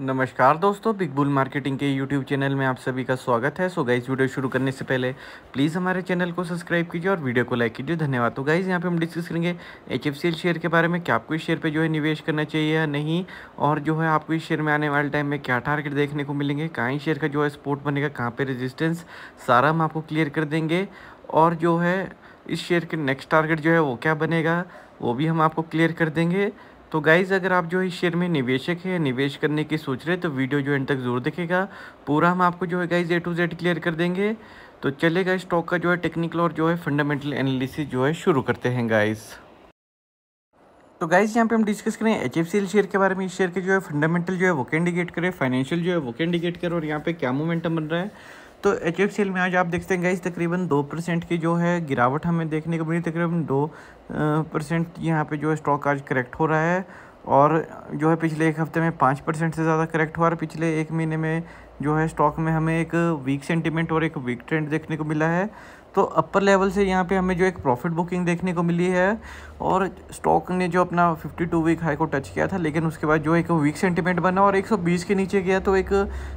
नमस्कार दोस्तों Big Bull Marketing के यूट्यूब चैनल में आप सभी का स्वागत है सो गाइज वीडियो शुरू करने से पहले प्लीज़ हमारे चैनल को सब्सक्राइब कीजिए और वीडियो को लाइक कीजिए धन्यवाद तो गाइज यहाँ पे हम डिस्कस करेंगे एच शेयर के बारे में क्या आपको इस शेयर पे जो है निवेश करना चाहिए या नहीं और जो है आपको इस शेयर में आने वाले टाइम में क्या टारगेट देखने को मिलेंगे कहाँ ही शेयर का जो है स्पोर्ट बनेगा कहाँ पर रजिस्टेंस सारा हम आपको क्लियर कर देंगे और जो है इस शेयर के नेक्स्ट टारगेट जो है वो क्या बनेगा वो भी हम आपको क्लियर कर देंगे तो गाइज़ अगर आप जो है शेयर में निवेशक है निवेश करने की सोच रहे तो वीडियो जो एंड तक ज़रूर देखेगा पूरा हम आपको जो है guys A to Z clear कर देंगे तो चलेगा स्टॉक का जो है टेक्निकल और जो है फंडामेंटल एनालिसिस जो है शुरू करते हैं गाइज़ तो गाइज यहाँ पे हम डिस्कस करें एच एफ शेयर के बारे में इस शेयर के जो है फंडामेंटल जो है वो कैंडिकेट करें फाइनेंशियल जो है वो कैंडिकेट करें और यहाँ पे क्या मोमेंटम बन रहा है तो एच एफ सी एल में आज आप देखते हैं गाइस तकरीबन दो परसेंट की जो है गिरावट हमें देखने को मिली तकरीबन दो परसेंट यहाँ पे जो है स्टॉक आज करेक्ट हो रहा है और जो है पिछले एक हफ्ते में पाँच परसेंट से ज़्यादा करेक्ट हुआ और पिछले एक महीने में जो है स्टॉक में हमें एक वीक सेंटिमेंट और एक वीक ट्रेंड देखने को मिला है तो अपर लेवल से यहाँ पे हमें जो एक प्रॉफिट बुकिंग देखने को मिली है और स्टॉक ने जो अपना 52 वीक हाई को टच किया था लेकिन उसके बाद जो एक वीक सेंटीमेंट बना और 120 के नीचे गया तो एक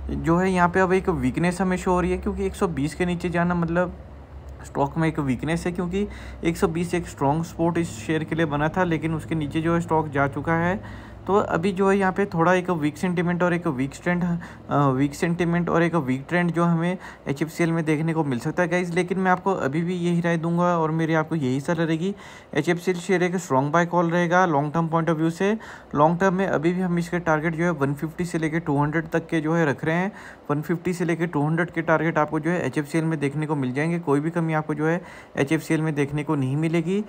जो है यहाँ पे अब एक वीकनेस हमें शो हो रही है क्योंकि 120 के नीचे जाना मतलब स्टॉक में एक वीकनेस है क्योंकि 120 एक स्ट्रॉन्ग स्पोर्ट इस शेयर के लिए बना था लेकिन उसके नीचे जो है स्टॉक जा चुका है तो अभी जो है यहाँ पे थोड़ा एक वीक सेंटीमेंट और एक वीक ट्रेंड वीक सेंटीमेंट और एक वीक ट्रेंड जो हमें एच में देखने को मिल सकता है गाइज लेकिन मैं आपको अभी भी यही राय दूंगा और मेरी आपको यही सलाह रहेगी एच शेयर एक स्ट्रॉन्ग बाय कॉल रहेगा long term point of view से लॉन्ग टर्म में अभी भी हम इसके टारगेट जो है फिफ्टी से लेकर हंड्रेड तक के जो है रख रहे हैं फिफ्टी से लेकर हंड्रेड के टारगेट आपको जो है एच में देखने को मिल जाएंगे कोई भी कमी आपको जो है एच में देखने को नहीं मिलेगी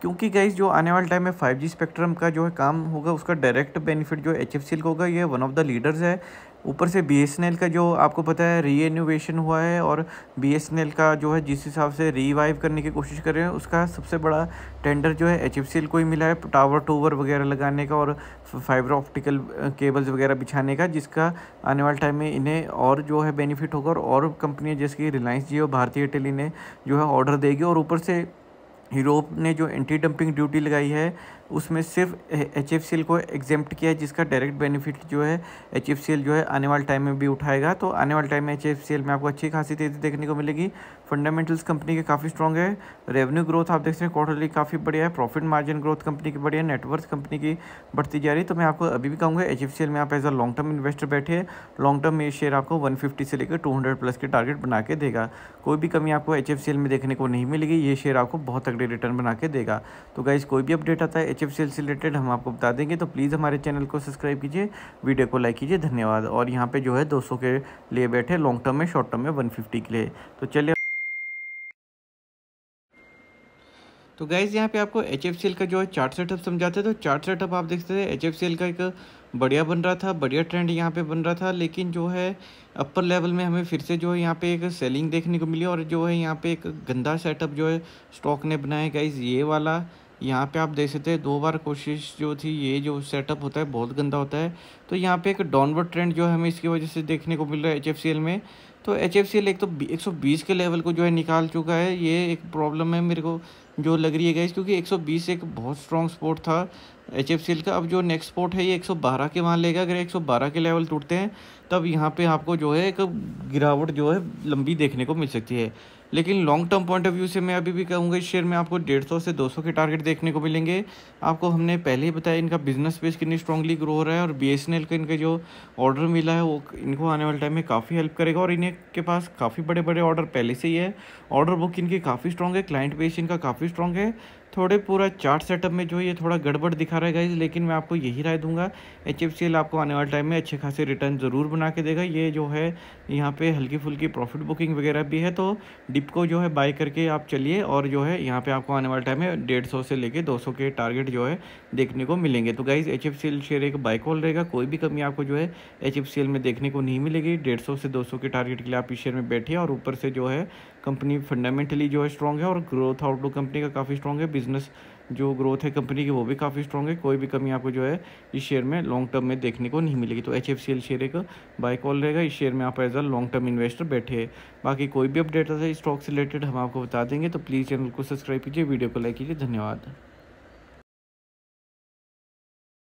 क्योंकि गाइज जो आने वाले टाइम में फाइव जी स्पेक्ट्रम का जो है काम होगा उसका डायरेक्ट बेनिफिट जो एच एफ सी होगा ये वन ऑफ द लीडर्स है ऊपर से बी एस एन एल का जो आपको पता है री इनोवेशन हुआ है और बी एस एन एल का जो है जिस हिसाब से रिवाइव करने की कोशिश कर रहे हैं उसका सबसे बड़ा टेंडर जो है एच एफ सी एल को ही मिला है टावर टूवर वगैरह लगाने का और फाइबर ऑप्टिकल केबल्स वगैरह बिछाने का जिसका आने वाले टाइम में इन्हें और जो है बेनिफिट होगा और, और कंपनियाँ जैसे कि रिलायंस जियो भारतीय एयरटेल इन्हें जो है ऑर्डर देगी और ऊपर से यूरोप ने जो एंटी डंपिंग ड्यूटी लगाई है उसमें सिर्फ एच एफ सी एल को एग्जेप्ट किया है जिसका डायरेक्ट बेनिफिट जो है एच एफ सी एल जो है आने वाले टाइम में भी उठाएगा तो आने वाले टाइम में एच एफ सी एल में आपको अच्छी खासी तेज़ी देखने को मिलेगी फंडामेंटल्स कंपनी के काफ़ी स्ट्रॉन्ग है रेवेन्यू ग्रोथ आप देख सकते हैं क्वार्टरली काफ़ी बढ़िया है प्रॉफिट मार्जिन ग्रोथ कंपनी की बढ़िया नेटवर्थ कंपनी की बढ़ती जा रही है तो मैं आपको अभी भी कहूँगा एच एफ सी एल में आप as a long term investor बैठे लॉन्ग टर्म में शेयर आपको वन फिफ्टी से लेकर टू हंड्रेड प्लस के टारगेट बना के देगा कोई भी कमी आपको एच एफ सी एल में देखने को नहीं मिलेगी ये शेयर आपको बहुत तगड़े रिटर्न बना के देगा तो गाइज कोई भी अपडेट आता है एच एच से रिलेटेड हम आपको बता देंगे तो प्लीज़ हमारे चैनल को सब्सक्राइब कीजिए वीडियो को लाइक कीजिए धन्यवाद और यहाँ पे जो है 200 के लिए बैठे लॉन्ग टर्म में शॉर्ट टर्म में वन के लिए तो चलिए तो गाइज़ यहाँ पे आपको एच एफ का जो है चार्ट सेटअप समझाते हैं तो चार्ट सेटअप आप देखते थे एच एफ का एक बढ़िया बन रहा था बढ़िया ट्रेंड यहाँ पे बन रहा था लेकिन जो है अपर लेवल में हमें फिर से जो है यहाँ पे एक सेलिंग देखने को मिली और जो है यहाँ पे एक गंदा सेटअप जो है स्टॉक ने बनाया गाइज़ ये वाला यहाँ पे आप देख सकते हैं दो बार कोशिश जो थी ये जो सेटअप होता है बहुत गंदा होता है तो यहाँ पे एक डाउनवर्ड ट्रेंड जो है हमें इसकी वजह से देखने को मिल रहा है एच में तो एच एक तो एक सौ बीस के लेवल को जो है निकाल चुका है ये एक प्रॉब्लम है मेरे को जो लग रही है गैस क्योंकि 120 एक बहुत स्ट्रॉन्ग स्पोर्ट था एच का अब जो नेक्स्ट स्पोर्ट है ये एक के वहाँ लेगा अगर एक के लेवल टूटते हैं तब यहाँ पर आपको जो है एक गिरावट जो है लंबी देखने को मिल सकती है लेकिन long term point of view से मैं अभी भी कहूँगा इस शेयर में आपको डेढ़ सौ से दो सौ के टारगेट देखने को मिलेंगे आपको हमने पहले ही बताया इनका बिजनेस बेस कितनी स्ट्रांगली ग्रो हो रहा है और बी एस एन एल का इनका जो ऑर्डर मिला है वो इनको आने वाले टाइम में काफ़ी हेल्प करेगा और इन्हें के पास काफ़ी बड़े बड़े ऑर्डर पहले से ही है ऑर्डर बुक इनकी काफ़ी स्ट्रॉन्ग है क्लाइंट बेस इनका काफ़ी स्ट्रॉन्ग है थोड़े पूरा चार्ट सेटअप में जो है ये थोड़ा गड़बड़ दिखा रहा है गाइज लेकिन मैं आपको यही राय दूंगा एच आपको आने वाले टाइम में अच्छे खासे रिटर्न ज़रूर बना के देगा ये जो है यहाँ पे हल्की फुल्की प्रॉफिट बुकिंग वगैरह भी है तो डिप को जो है बाय करके आप चलिए और जो है यहाँ पर आपको आने वाले टाइम में डेढ़ से लेकर दो के टारगेट जो है देखने को मिलेंगे तो गाइज़ एच शेयर एक बाइकॉल रहेगा कोई भी कमी आपको जो है एच में देखने को नहीं मिलेगी डेढ़ से दो के टारगेट के लिए आप इस शेयर में बैठिए और ऊपर से जो है कंपनी फंडामेंटली जो है स्ट्रॉन्ग है और ग्रोथ आउटलुक कंपनी का काफ़ी स्ट्रॉन्ग है बिजनेस जो ग्रोथ है कंपनी की वो भी काफ़ी स्ट्रॉन्ग है कोई भी कमी आपको जो है इस शेयर में लॉन्ग टर्म में देखने को नहीं मिलेगी तो H F C L share एक बाय कॉल रहेगा इस शेयर में आप as a long term investor बैठे हैं बाकी कोई भी अपडेट है स्टॉक से रिलेटेड हम आपको बता देंगे तो प्लीज़ चैनल को सब्सक्राइब कीजिए वीडियो को लाइक कीजिए धन्यवाद